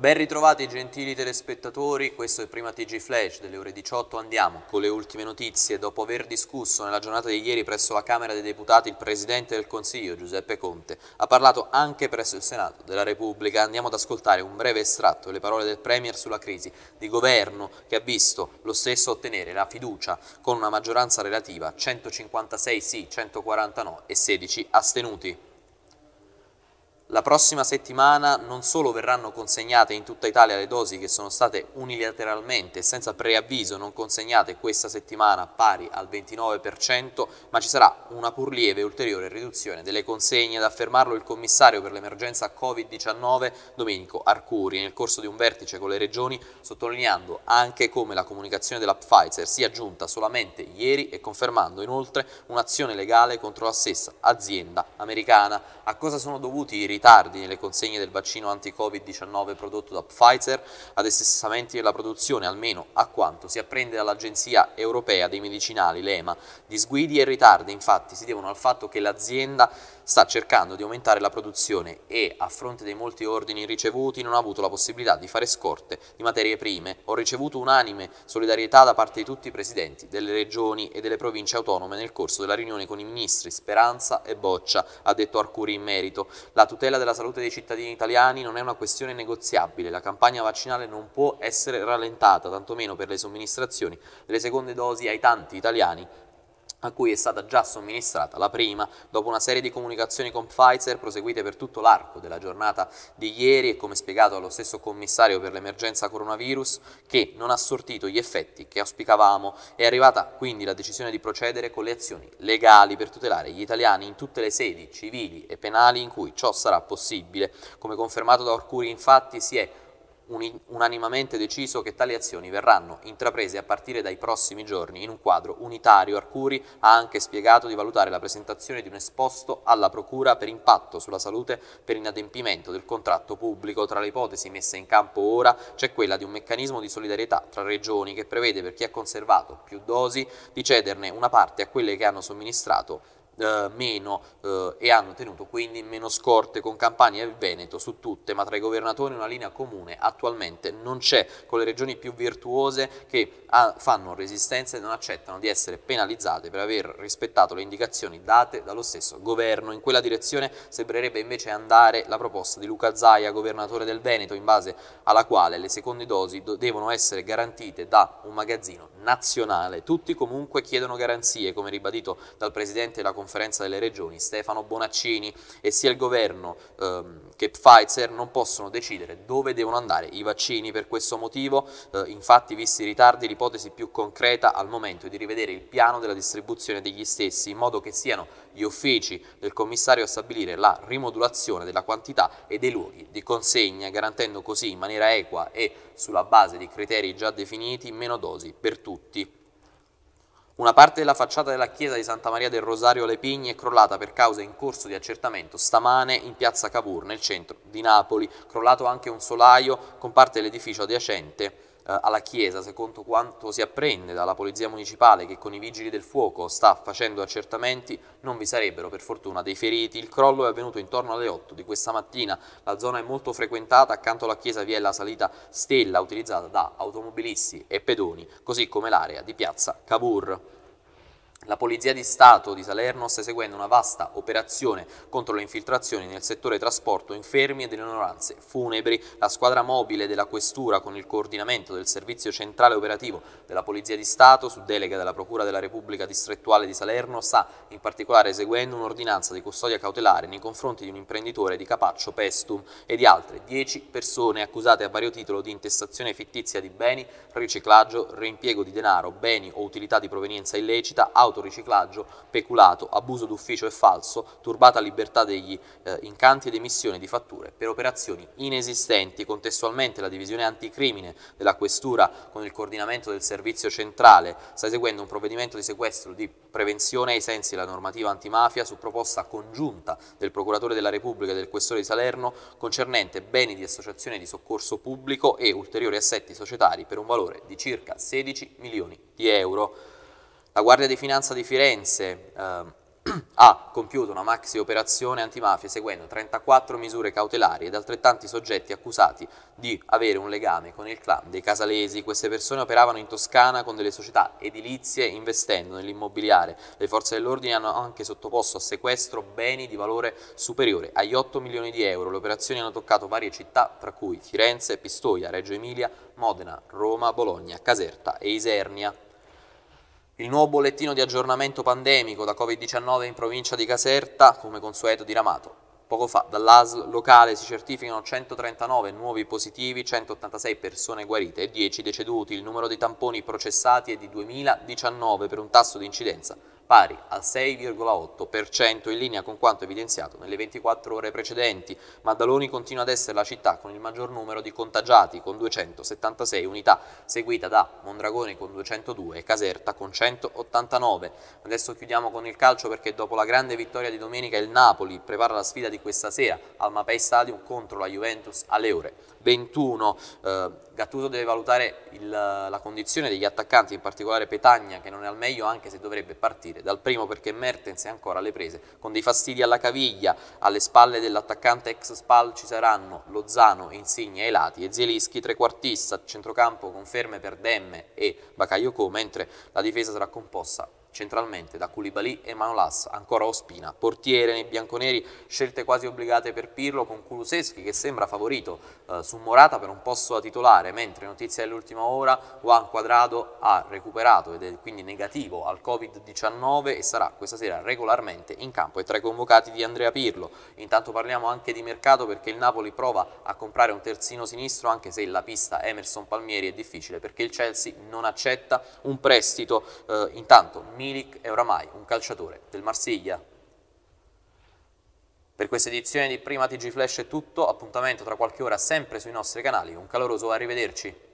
Ben ritrovati gentili telespettatori, questo è il prima TG Flash, delle ore 18 andiamo con le ultime notizie. Dopo aver discusso nella giornata di ieri presso la Camera dei Deputati il Presidente del Consiglio Giuseppe Conte ha parlato anche presso il Senato della Repubblica. Andiamo ad ascoltare un breve estratto delle parole del Premier sulla crisi di governo che ha visto lo stesso ottenere la fiducia con una maggioranza relativa 156 sì, 140 no e 16 astenuti. La prossima settimana non solo verranno consegnate in tutta Italia le dosi che sono state unilateralmente, senza preavviso, non consegnate questa settimana pari al 29%, ma ci sarà una pur lieve ulteriore riduzione delle consegne, ad affermarlo il commissario per l'emergenza Covid-19 Domenico Arcuri nel corso di un vertice con le regioni, sottolineando anche come la comunicazione della Pfizer sia giunta solamente ieri e confermando inoltre un'azione legale contro la stessa azienda americana. A cosa sono dovuti i ritardi? ritardi nelle consegne del vaccino anti-Covid-19 prodotto da Pfizer ad assessamenti della produzione, almeno a quanto si apprende dall'Agenzia Europea dei Medicinali, l'EMA. Disguidi e ritardi infatti si devono al fatto che l'azienda sta cercando di aumentare la produzione e, a fronte dei molti ordini ricevuti, non ha avuto la possibilità di fare scorte di materie prime. Ho ricevuto unanime solidarietà da parte di tutti i presidenti delle regioni e delle province autonome nel corso della riunione con i ministri Speranza e Boccia, ha detto Arcuri in merito. La tutela della salute dei cittadini italiani non è una questione negoziabile, la campagna vaccinale non può essere rallentata, tantomeno per le somministrazioni delle seconde dosi ai tanti italiani a cui è stata già somministrata la prima. Dopo una serie di comunicazioni con Pfizer proseguite per tutto l'arco della giornata di ieri e come spiegato allo stesso commissario per l'emergenza coronavirus che non ha sortito gli effetti che auspicavamo, è arrivata quindi la decisione di procedere con le azioni legali per tutelare gli italiani in tutte le sedi civili e penali in cui ciò sarà possibile. Come confermato da Orcuri infatti si è unanimamente deciso che tali azioni verranno intraprese a partire dai prossimi giorni in un quadro unitario. Arcuri ha anche spiegato di valutare la presentazione di un esposto alla Procura per impatto sulla salute per inadempimento del contratto pubblico. Tra le ipotesi messe in campo ora c'è quella di un meccanismo di solidarietà tra regioni che prevede per chi ha conservato più dosi di cederne una parte a quelle che hanno somministrato eh, meno eh, e hanno tenuto quindi meno scorte con Campania e Veneto su tutte, ma tra i governatori una linea comune attualmente non c'è, con le regioni più virtuose che a, ah, fanno resistenza e non accettano di essere penalizzate per aver rispettato le indicazioni date dallo stesso governo. In quella direzione sembrerebbe invece andare la proposta di Luca Zaia, governatore del Veneto, in base alla quale le seconde dosi do devono essere garantite da un magazzino nazionale. Tutti comunque chiedono garanzie, come ribadito dal Presidente della Conferenza conferenza delle regioni Stefano Bonaccini e sia il governo ehm, che Pfizer non possono decidere dove devono andare i vaccini per questo motivo, eh, infatti visti i ritardi l'ipotesi più concreta al momento è di rivedere il piano della distribuzione degli stessi in modo che siano gli uffici del commissario a stabilire la rimodulazione della quantità e dei luoghi di consegna, garantendo così in maniera equa e sulla base di criteri già definiti meno dosi per tutti. Una parte della facciata della chiesa di Santa Maria del Rosario alle Pigni è crollata per cause in corso di accertamento stamane in piazza Cavour, nel centro di Napoli. Crollato anche un solaio con parte dell'edificio adiacente eh, alla Chiesa, secondo quanto si apprende dalla Polizia Municipale che con i Vigili del Fuoco sta facendo accertamenti, non vi sarebbero per fortuna dei feriti. Il crollo è avvenuto intorno alle 8 di questa mattina, la zona è molto frequentata, accanto alla Chiesa vi è la salita stella utilizzata da automobilisti e pedoni, così come l'area di piazza Cavour. La Polizia di Stato di Salerno sta eseguendo una vasta operazione contro le infiltrazioni nel settore trasporto infermi e delle onoranze funebri. La squadra mobile della Questura con il coordinamento del Servizio Centrale Operativo della Polizia di Stato su delega della Procura della Repubblica Distrettuale di Salerno sta in particolare eseguendo un'ordinanza di custodia cautelare nei confronti di un imprenditore di Capaccio Pestum e di altre 10 persone accusate a vario titolo di intestazione fittizia di beni, riciclaggio, reimpiego di denaro, beni o utilità di provenienza illecita, auto riciclato, riciclaggio, peculato, abuso d'ufficio e falso, turbata libertà degli eh, incanti ed emissione di fatture per operazioni inesistenti. Contestualmente la divisione anticrimine della questura con il coordinamento del servizio centrale sta eseguendo un provvedimento di sequestro di prevenzione ai sensi della normativa antimafia su proposta congiunta del procuratore della Repubblica e del questore di Salerno concernente beni di associazione di soccorso pubblico e ulteriori assetti societari per un valore di circa 16 milioni di euro. La Guardia di Finanza di Firenze eh, ha compiuto una maxi operazione antimafia seguendo 34 misure cautelari ed altrettanti soggetti accusati di avere un legame con il clan dei Casalesi. Queste persone operavano in Toscana con delle società edilizie investendo nell'immobiliare. Le forze dell'ordine hanno anche sottoposto a sequestro beni di valore superiore agli 8 milioni di euro. Le operazioni hanno toccato varie città, tra cui Firenze, Pistoia, Reggio Emilia, Modena, Roma, Bologna, Caserta e Isernia. Il nuovo bollettino di aggiornamento pandemico da Covid-19 in provincia di Caserta, come consueto diramato. Poco fa dall'AS locale si certificano 139 nuovi positivi, 186 persone guarite e 10 deceduti. Il numero di tamponi processati è di 2019 per un tasso di incidenza pari al 6,8% in linea con quanto evidenziato nelle 24 ore precedenti. Maddaloni continua ad essere la città con il maggior numero di contagiati, con 276 unità, seguita da Mondragone con 202 e Caserta con 189. Adesso chiudiamo con il calcio perché dopo la grande vittoria di domenica il Napoli prepara la sfida di questa sera al Mapei Stadium contro la Juventus alle ore 21. Eh, Gattuso deve valutare il, la condizione degli attaccanti, in particolare Petagna che non è al meglio anche se dovrebbe partire dal primo perché Mertens è ancora alle prese con dei fastidi alla caviglia, alle spalle dell'attaccante ex Spal ci saranno Lozano, Insigne ai lati e Zielischi trequartista, centrocampo conferme per Demme e Bacaglio mentre la difesa sarà composta centralmente da Koulibaly e Manolas, ancora Ospina, portiere nei bianconeri, scelte quasi obbligate per Pirlo con Kuluseschi che sembra favorito eh, su Morata per un posto da titolare, mentre notizia dell'ultima ora Juan Quadrado ha recuperato ed è quindi negativo al Covid-19 e sarà questa sera regolarmente in campo e tra i convocati di Andrea Pirlo. Intanto parliamo anche di mercato perché il Napoli prova a comprare un terzino sinistro anche se la pista Emerson Palmieri è difficile perché il Chelsea non accetta un prestito. Eh, intanto Milik è oramai un calciatore del Marsiglia. Per questa edizione di Prima TG Flash è tutto, appuntamento tra qualche ora sempre sui nostri canali, un caloroso arrivederci.